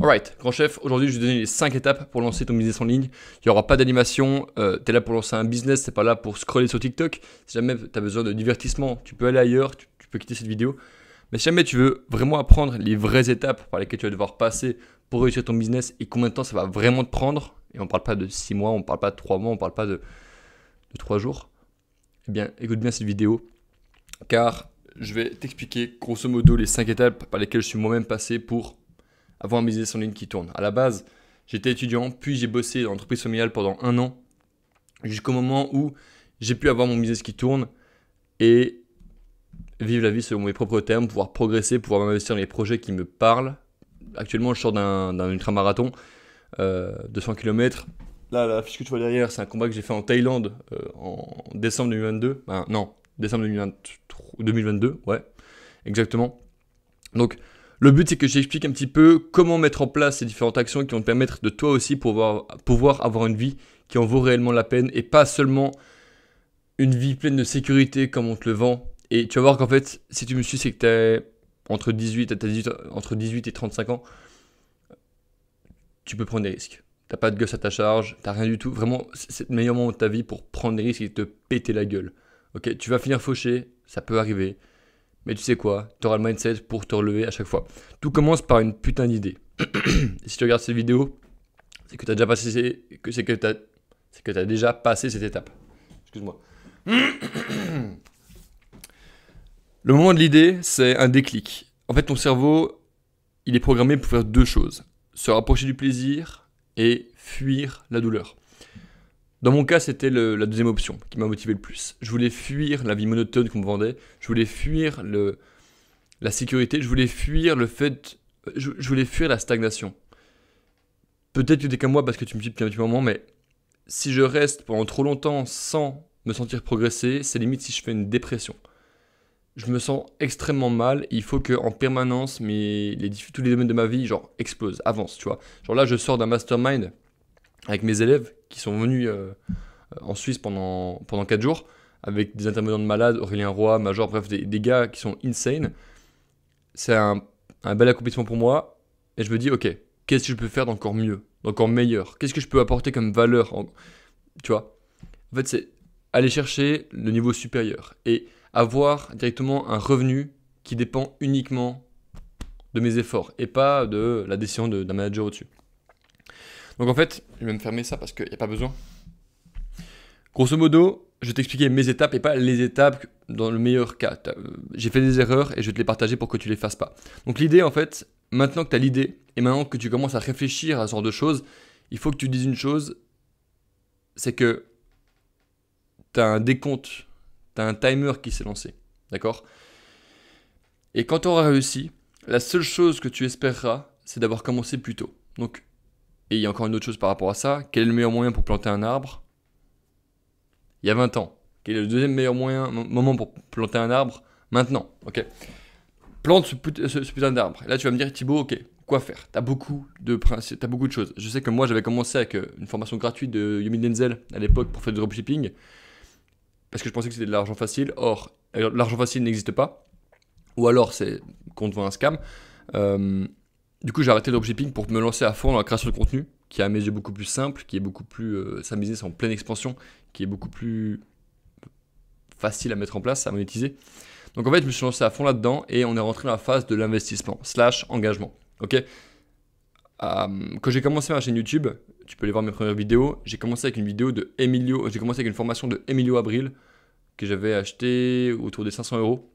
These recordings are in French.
Alright, grand chef, aujourd'hui je vais te donner les 5 étapes pour lancer ton business en ligne. Il n'y aura pas d'animation, euh, tu es là pour lancer un business, c'est pas là pour scroller sur TikTok. Si jamais tu as besoin de divertissement, tu peux aller ailleurs, tu, peux quitter cette vidéo. Mais si jamais tu veux vraiment apprendre les vraies étapes par lesquelles tu vas devoir passer pour réussir ton business et combien de temps ça va vraiment te prendre, et on ne parle pas de 6 mois, on ne parle pas de 3 mois, on ne parle pas de, de 3 jours, eh bien écoute bien cette vidéo car je vais t'expliquer grosso modo les 5 étapes par lesquelles je suis moi-même passé pour avoir un business en ligne qui tourne. À la base, j'étais étudiant, puis j'ai bossé dans l'entreprise familiale pendant un an, jusqu'au moment où j'ai pu avoir mon business qui tourne et vivre la vie selon mes propres termes, pouvoir progresser, pouvoir m'investir dans les projets qui me parlent. Actuellement, je sors d'un ultra-marathon, euh, 200 km. Là, la fiche que tu vois derrière, c'est un combat que j'ai fait en Thaïlande euh, en décembre 2022. non, décembre 2022, ouais, exactement. Donc, le but, c'est que j'explique un petit peu comment mettre en place ces différentes actions qui vont te permettre de toi aussi pouvoir, avoir une vie qui en vaut réellement la peine et pas seulement une vie pleine de sécurité comme on te le vend. Et tu vas voir qu'en fait, si tu me suis, c'est que tu entre 18, as entre 18 et 35 ans, tu peux prendre des risques. Tu T'as pas de gosse à ta charge, t'as rien du tout. Vraiment, c'est le meilleur moment de ta vie pour prendre des risques et te péter la gueule. Ok, tu vas finir fauché, ça peut arriver. Mais tu sais quoi, tu auras le mindset pour te relever à chaque fois. Tout commence par une putain d'idée. si tu regardes cette vidéo, c'est que tu as déjà passé que c'est que tu déjà passé cette étape. Excuse-moi. Le moment de l'idée, c'est un déclic. En fait, ton cerveau, il est programmé pour faire deux choses. Se rapprocher du plaisir et fuir la douleur. Dans mon cas, c'était la deuxième option qui m'a motivé le plus. Je voulais fuir la vie monotone qu'on me vendait, je voulais fuir le, la sécurité, je voulais fuir le fait, je, voulais fuir la stagnation. Peut-être que tu es comme moi parce que tu me dis depuis un petit moment, mais si je reste pendant trop longtemps sans me sentir progresser, c'est limite si je fais une dépression. Je me sens extrêmement mal. il faut que en permanence, mes, les, tous les domaines de ma vie, genre, explosent, avancent, tu vois. Genre là, je sors d'un mastermind avec mes élèves qui sont venus euh, en Suisse pendant, pendant 4 jours, avec des intermédiaires de malades, Aurélien Roy, Major, bref, des, gars qui sont insane. C'est un, un, bel accomplissement pour moi, et je me dis, ok, qu'est-ce que je peux faire d'encore mieux, d'encore meilleur Qu'est-ce que je peux apporter comme valeur en... Tu vois En fait, c'est aller chercher le niveau supérieur et avoir directement un revenu qui dépend uniquement de mes efforts et pas de la décision d'un manager au-dessus. Donc en fait, je vais me fermer ça parce qu'il n'y a pas besoin. Grosso modo, je vais t'expliquer mes étapes et pas les étapes dans le meilleur cas. Euh, j'ai fait des erreurs et je vais te les partager pour que tu les fasses pas. Donc l'idée en fait, maintenant que tu as l'idée et maintenant que tu commences à réfléchir à ce genre de choses, il faut que tu dises une chose, c'est que tu as un décompte, tu as un timer qui s'est lancé. D'accord Et quand tu auras réussi, la seule chose que tu espéreras, c'est d'avoir commencé plus tôt. Donc et il y a encore une autre chose par rapport à ça. Quel est le meilleur moyen pour planter un arbre Il y a 20 ans. Quel est le deuxième meilleur moyen, moment pour planter un arbre Maintenant. Ok Plante ce, ce, putain d'arbre. Là, tu vas me dire, Thibaut, ok, quoi faire T'as beaucoup de principes, t'as beaucoup de choses. Je sais que moi, j'avais commencé avec euh, une formation gratuite de Yumi Denzel à l'époque pour faire du dropshipping. Parce que je pensais que c'était de l'argent facile. Or, euh, l'argent facile n'existe pas. Ou alors, c'est qu'on te vend un scam. Euh, du coup, j'ai arrêté le pour me lancer à fond dans la création de contenu, qui est à mes yeux beaucoup plus simple, qui est beaucoup plus. Euh, sa business en pleine expansion, qui est beaucoup plus facile à mettre en place, à monétiser. Donc en fait, je me suis lancé à fond là-dedans et on est rentré dans la phase de l'investissement, slash engagement. Ok Quand j'ai commencé ma chaîne YouTube, tu peux aller voir mes premières vidéos, j'ai commencé avec une vidéo de Emilio, j'ai commencé avec une formation de Emilio Abril que j'avais acheté autour des 500 euros,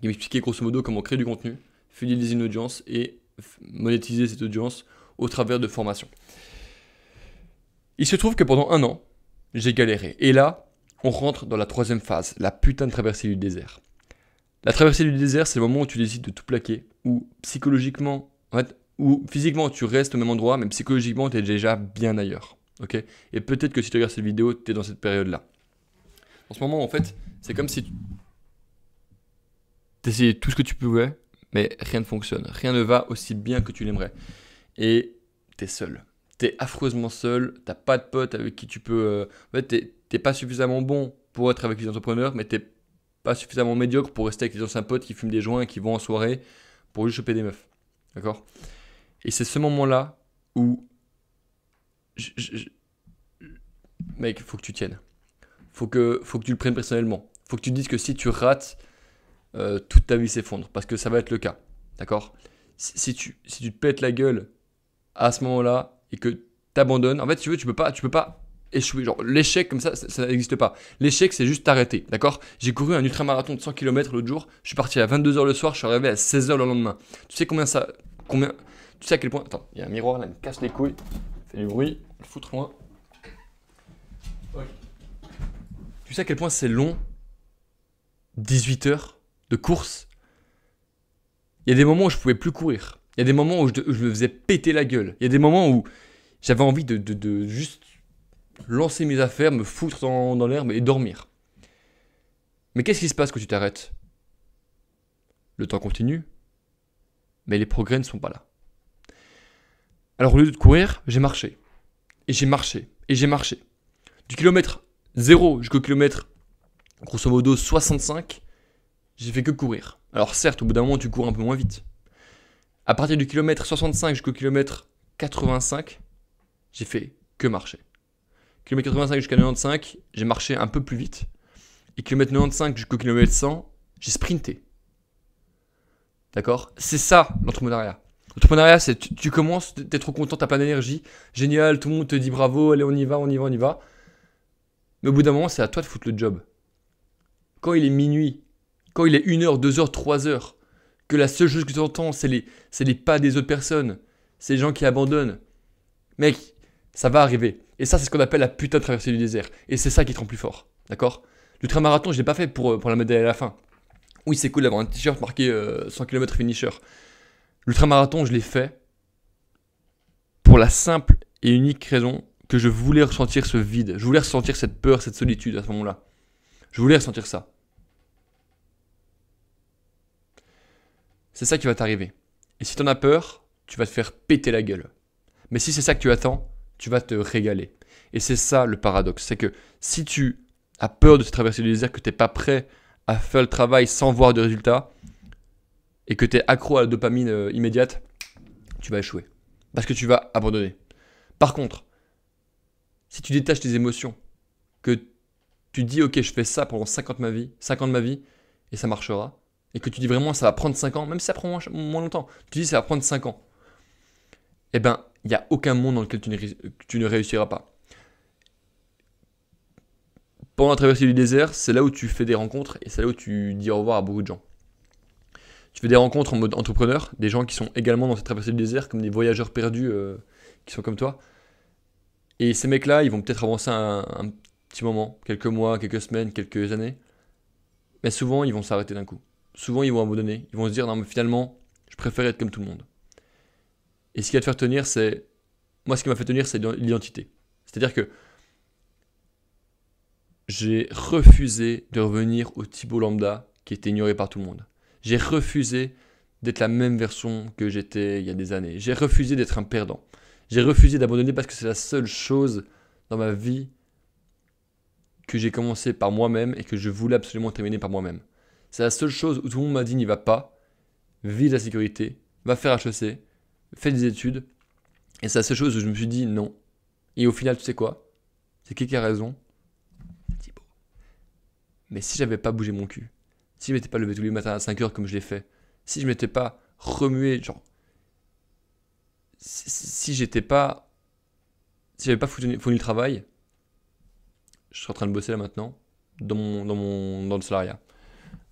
qui m'expliquait grosso modo comment créer du contenu, fidéliser une audience et monétiser cette audience au travers de formations. Il se trouve que pendant un an, j'ai galéré. Et là, on rentre dans la troisième phase, la putain de traversée du désert. La traversée du désert, c'est le moment où tu décides de tout plaquer, Ou psychologiquement, en fait, où physiquement tu restes au même endroit, mais psychologiquement tu es déjà bien ailleurs. ok Et peut-être que si tu regardes cette vidéo, tu es dans cette période-là. En ce moment, en fait, c'est comme si tu essayais tout ce que tu pouvais mais rien ne fonctionne, rien ne va aussi bien que tu l'aimerais. Et t'es seul. T'es affreusement seul, t'as pas de potes avec qui tu peux. Euh, en fait, t'es pas suffisamment bon pour être avec les entrepreneurs, mais t'es pas suffisamment médiocre pour rester avec les anciens potes qui fument des joints et qui vont en soirée pour lui choper des meufs. D'accord Et c'est ce moment-là où. Je, je, Mec, faut que tu tiennes. Faut que, faut que tu le prennes personnellement. Faut que tu dises que si tu rates euh, toute ta vie s'effondre, parce que ça va être le cas, d'accord si tu, si tu te pètes la gueule à ce moment-là et que tu abandonnes en fait, tu veux, tu peux pas, tu peux pas échouer. Genre, l'échec comme ça, ça, n'existe pas. L'échec, c'est juste t'arrêter, d'accord J'ai couru un ultra marathon de 100 km l'autre jour, je suis parti à 22h le soir, je suis arrivé à 16h le lendemain. Tu sais combien ça. Combien. Tu sais à quel point. Attends, il y a un miroir là, il me casse les couilles, il fait du bruit, le foutre loin. Tu sais à quel point c'est long 18 heures de course. Il y a des moments où je pouvais plus courir. Il y a des moments où je, me faisais péter la gueule. Il y a des moments où j'avais envie de, juste lancer mes affaires, me foutre dans, dans l'herbe et dormir. Mais qu'est-ce qui se passe quand tu t'arrêtes Le temps continue, mais les progrès ne sont pas là. Alors au lieu de courir, j'ai marché. Et j'ai marché. Et j'ai marché. Du kilomètre 0 jusqu'au kilomètre, grosso modo, 65, j'ai fait que courir. Alors certes, au bout d'un moment, tu cours un peu moins vite. À partir du kilomètre 65 jusqu'au kilomètre 85, j'ai fait que marcher. Kilomètre 85 jusqu'à 95, j'ai marché un peu plus vite. Et kilomètre 95 jusqu'au kilomètre 100, j'ai sprinté. D'accord C'est ça l'entrepreneuriat. L'entrepreneuriat, c'est tu, tu, commences, t'es trop content, t'as plein d'énergie, génial, tout le monde te dit bravo, allez, on y va, on y va, on y va. Mais au bout d'un moment, c'est à toi de foutre le job. Quand il est minuit quand il est une heure, deux heures, trois heures, que la seule chose que tu entends, c'est les, les pas des autres personnes, ces gens qui abandonnent. Mec, ça va arriver. Et ça, c'est ce qu'on appelle la putain de traversée du désert. Et c'est ça qui te rend plus fort. D'accord L'ultra marathon, je l'ai pas fait pour, la médaille à la fin. Oui, c'est cool d'avoir un t-shirt marqué 100 euh, km finisher. L'ultra marathon, je l'ai fait pour la simple et unique raison que je voulais ressentir ce vide. Je voulais ressentir cette peur, cette solitude à ce moment-là. Je voulais ressentir ça. C'est ça qui va t'arriver. Et si t'en as peur, tu vas te faire péter la gueule. Mais si c'est ça que tu attends, tu vas te régaler. Et c'est ça le paradoxe, c'est que si tu as peur de te traverser le désert, que t'es pas prêt à faire le travail sans voir de résultat, et que tu es accro à la dopamine euh, immédiate, tu vas échouer. Parce que tu vas abandonner. Par contre, si tu détaches tes émotions, que tu dis ok je fais ça pendant 50 de ma vie, 50 de ma vie, et ça marchera, et que tu dis vraiment ça va prendre 5 ans, même si ça prend moins, longtemps, tu dis ça va prendre 5 ans, eh ben, il n'y a aucun monde dans lequel tu ne, réussiras pas. Pendant la traversée du désert, c'est là où tu fais des rencontres et c'est là où tu dis au revoir à beaucoup de gens. Tu fais des rencontres en mode entrepreneur, des gens qui sont également dans cette traversée du désert, comme des voyageurs perdus euh, qui sont comme toi. Et ces mecs-là, ils vont peut-être avancer un petit moment, quelques mois, quelques semaines, quelques années. Mais souvent, ils vont s'arrêter d'un coup souvent ils vont abandonner. Ils vont se dire non mais finalement, je préfère être comme tout le monde. Et ce qui va te faire tenir, c'est moi ce qui m'a fait tenir, c'est l'identité. C'est-à-dire que j'ai refusé de revenir au Thibaut lambda qui était ignoré par tout le monde. J'ai refusé d'être la même version que j'étais il y a des années. J'ai refusé d'être un perdant. J'ai refusé d'abandonner parce que c'est la seule chose dans ma vie que j'ai commencé par moi-même et que je voulais absolument terminer par moi-même. C'est la seule chose où tout le monde m'a dit n'y va pas, vise la sécurité, va faire HEC, fais des études. Et c'est la seule chose où je me suis dit non. Et au final, tu sais quoi C'est qui qui a raison Mais si j'avais pas bougé mon cul, si je m'étais pas levé tous les matins à 5 heures comme je l'ai fait, si je m'étais pas remué, genre. Si, j'étais pas. Si j'avais pas fourni, le travail, je serais en train de bosser là maintenant, dans, dans, mon, dans le salariat.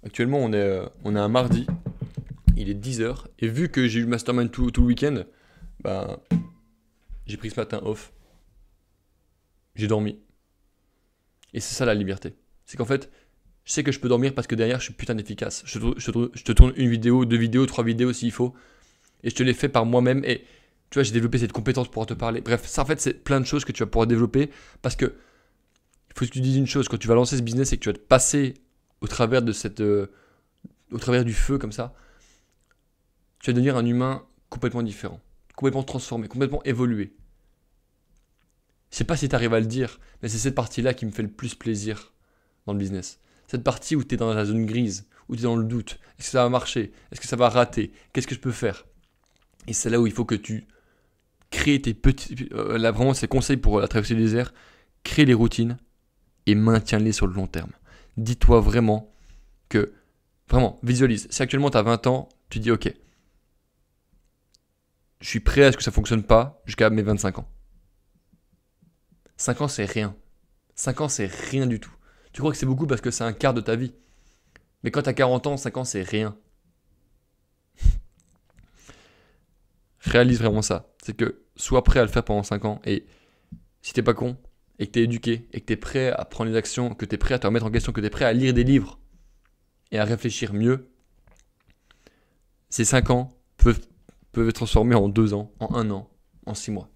Actuellement, on est, euh, on est un mardi, il est 10h, et vu que j'ai eu le mastermind tout, tout le week-end, ben, j'ai pris ce matin off. J'ai dormi. Et c'est ça la liberté. C'est qu'en fait, je sais que je peux dormir parce que derrière, je suis putain efficace. Je, je, je, te tourne une vidéo, deux vidéos, trois vidéos s'il faut. Et je te les fais par moi-même. Et tu vois, j'ai développé cette compétence pour te parler. Bref, ça en fait, c'est plein de choses que tu vas pouvoir développer parce que il faut que tu dises une chose. Quand tu vas lancer ce business et que tu vas te passer au travers de cette, euh, au travers du feu comme ça, tu vas devenir un humain complètement différent, complètement transformé, complètement évolué. Je sais pas si tu arrives à le dire, mais c'est cette partie-là qui me fait le plus plaisir dans le business. Cette partie où tu es dans la zone grise, où tu es dans le doute. Est-ce que ça va marcher Est-ce que ça va rater Qu'est-ce que je peux faire Et c'est là où il faut que tu crées tes petits... Euh, là, vraiment, c'est conseils pour euh, la traversée du désert. Crée les routines et maintiens-les sur le long terme dis-toi vraiment que, vraiment, visualise. Si actuellement tu as 20 ans, tu dis ok, je suis prêt à ce que ça fonctionne pas jusqu'à mes 25 ans. 5 ans, c'est rien. 5 ans, c'est rien du tout. Tu crois que c'est beaucoup parce que c'est un quart de ta vie. Mais quand tu as 40 ans, 5 ans, c'est rien. Réalise vraiment ça. C'est que sois prêt à le faire pendant 5 ans. Et si t'es pas con, et que tu es éduqué et que tu es prêt à prendre des actions, que tu es prêt à te remettre en question, que tu es prêt à lire des livres et à réfléchir mieux, ces 5 ans peuvent, peuvent être transformés en 2 ans, en 1 an, en 6 mois.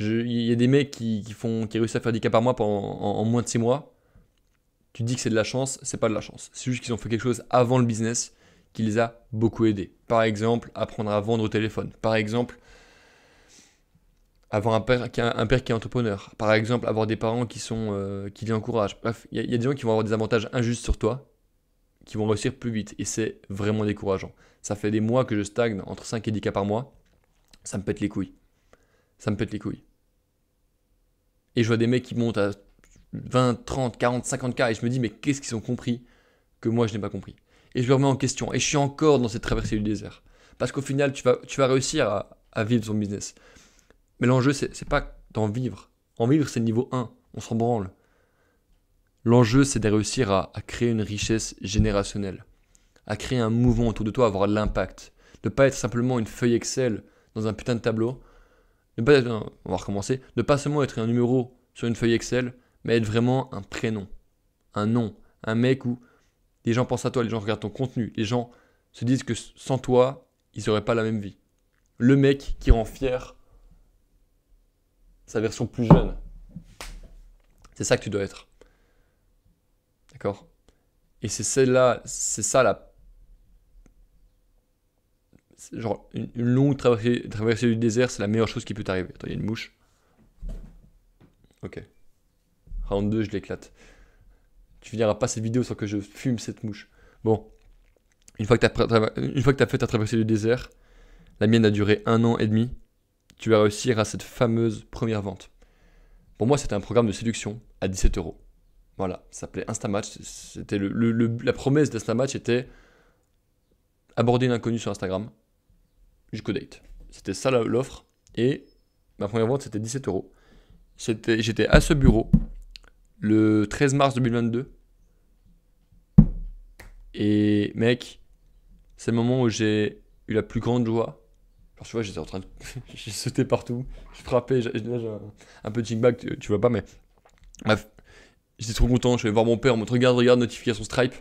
Il y a des mecs qui, qui, font, qui réussissent à faire des cas par mois en, moins de 6 mois. Tu dis que c'est de la chance, c'est pas de la chance. C'est juste qu'ils ont fait quelque chose avant le business qui les a beaucoup aidés. Par exemple, apprendre à vendre au téléphone. Par exemple, avoir un père, qui un père qui est entrepreneur, par exemple avoir des parents qui sont euh, qui les encouragent. Bref, il y, a des gens qui vont avoir des avantages injustes sur toi, qui vont réussir plus vite, et c'est vraiment décourageant. Ça fait des mois que je stagne entre 5 et 10 cas par mois, ça me pète les couilles. Ça me pète les couilles. Et je vois des mecs qui montent à 20, 30, 40, 50 cas, et je me dis, mais qu'est-ce qu'ils ont compris que moi je n'ai pas compris Et je me remets en question, et je suis encore dans cette traversée du désert. Parce qu'au final, tu vas, tu vas réussir à, à vivre ton business. Mais l'enjeu, c'est pas d'en vivre. En vivre, c'est niveau 1. On s'en branle. L'enjeu, c'est de réussir à, créer une richesse générationnelle, à créer un mouvement autour de toi, avoir l'impact. Ne pas être simplement une feuille Excel dans un putain de tableau. pas être, on va recommencer. Ne pas seulement être un numéro sur une feuille Excel, mais être vraiment un prénom, un nom, un mec où les gens pensent à toi, les gens regardent ton contenu, les gens se disent que sans toi, ils n'auraient pas la même vie. Le mec qui rend fier sa version plus jeune. C'est ça que tu dois être. D'accord Et c'est celle-là, c'est ça la. Genre, une, longue traversée, du désert, c'est la meilleure chose qui peut t'arriver. Attends, il y a une mouche. Ok. Round 2, je l'éclate. Tu finiras pas cette vidéo sans que je fume cette mouche. Bon. Une fois que tu as, as fait ta traversée du désert, la mienne a duré un an et demi tu vas réussir à cette fameuse première vente. Pour moi, c'était un programme de séduction à 17 euros. Voilà, ça s'appelait Instamatch. C'était le, la promesse d'Instamatch était aborder une inconnue sur Instagram jusqu'au date. C'était ça l'offre. Et ma première vente, c'était 17 euros. J'étais à ce bureau le 13 mars 2022. Et mec, c'est le moment où j'ai eu la plus grande joie tu vois, j'étais en train de. j'ai sauté partout, je frappais, un, peu de jig tu, vois pas, mais. Bref, j'étais trop content, je vais voir mon père, on me regarde, regarde, notification Stripe.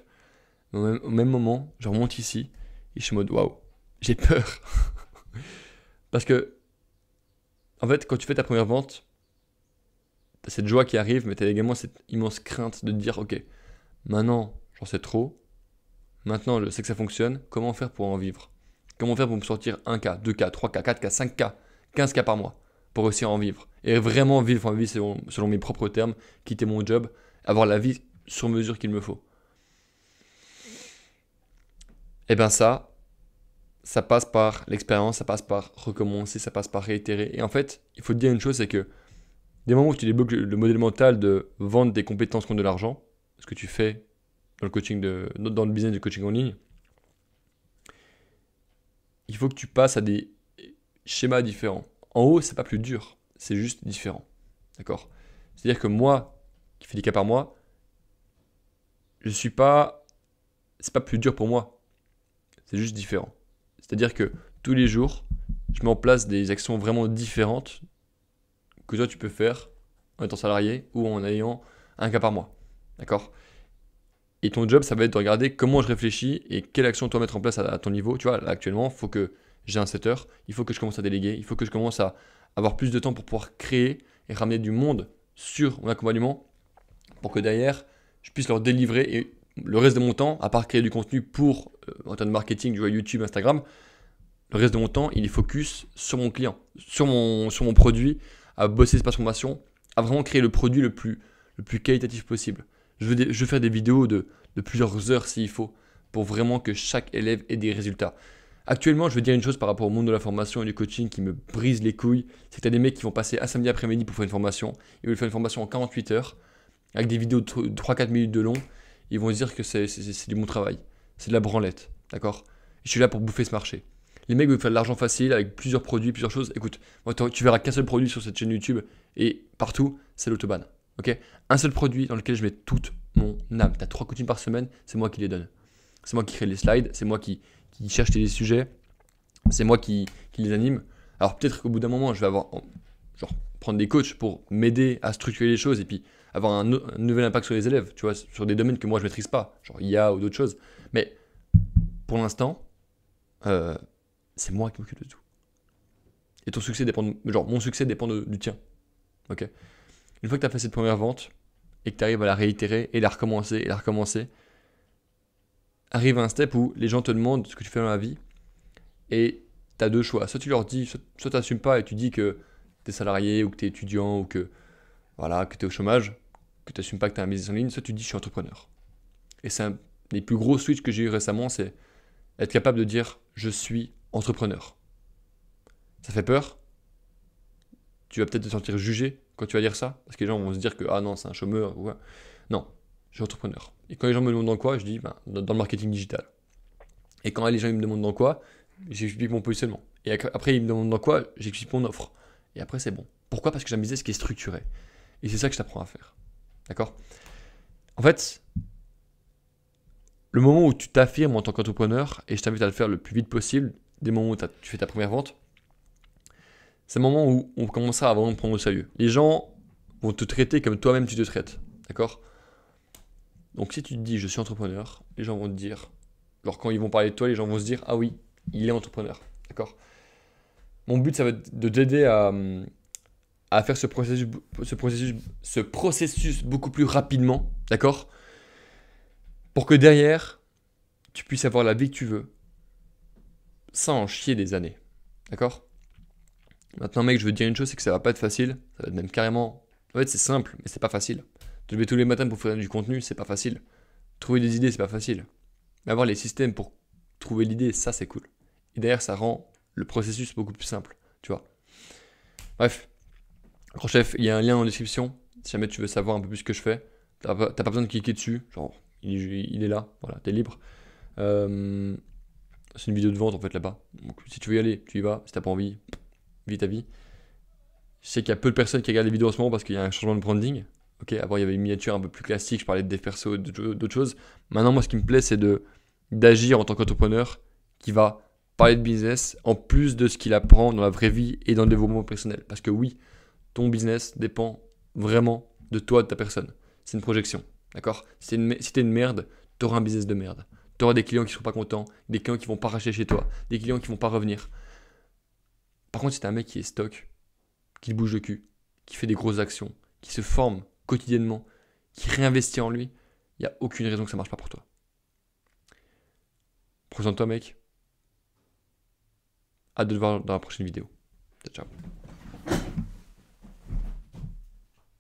Au même, au même moment, je remonte ici, et je suis en mode, waouh, j'ai peur. Parce que, en fait, quand tu fais ta première vente, t'as cette joie qui arrive, mais t'as également cette immense crainte de te dire, ok, maintenant, j'en sais trop, maintenant, je sais que ça fonctionne, comment faire pour en vivre Comment faire pour me sortir 1K, 2K, 3K, 4K, 5K, 15K par mois pour réussir à en vivre Et vraiment vivre ma vie selon, mes propres termes, quitter mon job, avoir la vie sur mesure qu'il me faut. Et eh bien ça, ça passe par l'expérience, ça passe par recommencer, ça passe par réitérer. Et en fait, il faut dire une chose, c'est que des moments où tu débloques le modèle mental de vendre des compétences contre de l'argent, ce que tu fais dans le coaching de, dans le business du coaching en ligne, il faut que tu passes à des schémas différents. En haut, c'est pas plus dur, c'est juste différent. D'accord C'est-à-dire que moi, qui fais des cas par mois, je suis pas. C'est pas plus dur pour moi. C'est juste différent. C'est-à-dire que tous les jours, je mets en place des actions vraiment différentes que toi tu peux faire en étant salarié ou en ayant un cas par mois. D'accord et ton job, ça va être de regarder comment je réfléchis et quelle action toi mettre en place à, ton niveau. Tu vois, actuellement, il faut que j'ai un setter, il faut que je commence à déléguer, il faut que je commence à avoir plus de temps pour pouvoir créer et ramener du monde sur mon accompagnement pour que derrière, je puisse leur délivrer et le reste de mon temps, à part créer du contenu pour, euh, en termes de marketing, vois, YouTube, Instagram, le reste de mon temps, il est focus sur mon client, sur mon, produit, à bosser cette formation, à vraiment créer le produit le plus qualitatif possible. Je veux, faire des vidéos de, plusieurs heures s'il faut, pour vraiment que chaque élève ait des résultats. Actuellement, je veux dire une chose par rapport au monde de la formation et du coaching qui me brise les couilles, c'est que tu des mecs qui vont passer un samedi après-midi pour faire une formation, ils veulent faire une formation en 48 heures, avec des vidéos de 3-4 minutes de long, ils vont dire que c'est du bon travail, c'est de la branlette, d'accord Je suis là pour bouffer ce marché. Les mecs veulent faire de l'argent facile avec plusieurs produits, plusieurs choses. Écoute, tu verras qu'un seul produit sur cette chaîne YouTube et partout, c'est l'autobahn ok Un seul produit dans lequel je mets toute mon âme. Tu as trois coutumes par semaine, c'est moi qui les donne. C'est moi qui crée les slides, c'est moi qui, cherche les sujets, c'est moi qui, les anime. Alors peut-être qu'au bout d'un moment, je vais avoir, genre, prendre des coachs pour m'aider à structurer les choses et puis avoir un, nouvel impact sur les élèves, tu vois, sur des domaines que moi je maîtrise pas, genre IA ou d'autres choses. Mais pour l'instant, euh, c'est moi qui m'occupe de tout. Et ton succès dépend, genre, mon succès dépend du tien. Ok une fois que tu as fait cette première vente et que tu arrives à la réitérer et la recommencer et la recommencer, arrive un step où les gens te demandent ce que tu fais dans la vie et tu as deux choix. Soit tu leur dis, soit tu n'assumes pas et tu dis que tu es salarié ou que tu es étudiant ou que, voilà, que tu es au chômage, que tu n'assumes pas que tu as un business en ligne, soit tu dis je suis entrepreneur. Et c'est un des plus gros switches que j'ai eu récemment, c'est être capable de dire je suis entrepreneur. Ça fait peur. Tu vas peut-être te sentir jugé tu vas dire ça, parce que les gens vont se dire que ah non, c'est un chômeur ou Non, je suis entrepreneur. Et quand les gens me demandent dans quoi, je dis ben, dans le marketing digital. Et quand les gens me demandent dans quoi, j'explique mon positionnement. Et après, ils me demandent dans quoi, j'explique mon offre. Et après, c'est bon. Pourquoi Parce que j'aime ce qui est structuré. Et c'est ça que je t'apprends à faire. D'accord En fait, le moment où tu t'affirmes en tant qu'entrepreneur, et je t'invite à le faire le plus vite possible, des moments où tu fais ta première vente, c'est le moment où on commencera à vraiment prendre au sérieux. Les gens vont te traiter comme toi-même tu te traites. D'accord Donc si tu te dis je suis entrepreneur, les gens vont te dire, alors quand ils vont parler de toi, les gens vont se dire ah oui, il est entrepreneur. D'accord Mon but, ça va être de t'aider à, à faire ce processus, ce, processus, ce processus beaucoup plus rapidement. D'accord Pour que derrière, tu puisses avoir la vie que tu veux sans en chier des années. D'accord Maintenant, mec, je veux te dire une chose, c'est que ça va pas être facile. Ça va être même carrément. En fait, c'est simple, mais c'est pas facile. Te lever tous les matins pour faire du contenu, c'est pas facile. Trouver des idées, c'est pas facile. Mais avoir les systèmes pour trouver l'idée, ça, c'est cool. Et d'ailleurs, ça rend le processus beaucoup plus simple, tu vois. Bref. Grand chef, il y a un lien en description. Si jamais tu veux savoir un peu plus ce que je fais, t'as pas, besoin de cliquer dessus. Genre, il, est là, voilà, t'es libre. Euh, c'est une vidéo de vente en fait là-bas. Donc si tu veux y aller, tu y vas. Si t'as pas envie, vite ta vie. Je sais qu'il y a peu de personnes qui regardent les vidéos en ce moment parce qu'il y a un changement de branding. Ok, avant il y avait une miniature un peu plus classique, je parlais de dev perso, d'autres choses. Maintenant, moi, ce qui me plaît, c'est de d'agir en tant qu'entrepreneur qui va parler de business en plus de ce qu'il apprend dans la vraie vie et dans le développement personnel. Parce que oui, ton business dépend vraiment de toi, de ta personne. C'est une projection, d'accord Si t'es une merde, t'auras un business de merde. T'auras des clients qui ne seront pas contents, des clients qui vont pas racheter chez toi, des clients qui vont pas revenir. Par contre, si t'es un mec qui est stock, qui bouge le cul, qui fait des grosses actions, qui se forme quotidiennement, qui réinvestit en lui, il n'y a aucune raison que ça marche pas pour toi. Présente-toi, mec. À de te voir dans la prochaine vidéo. Ciao, ciao.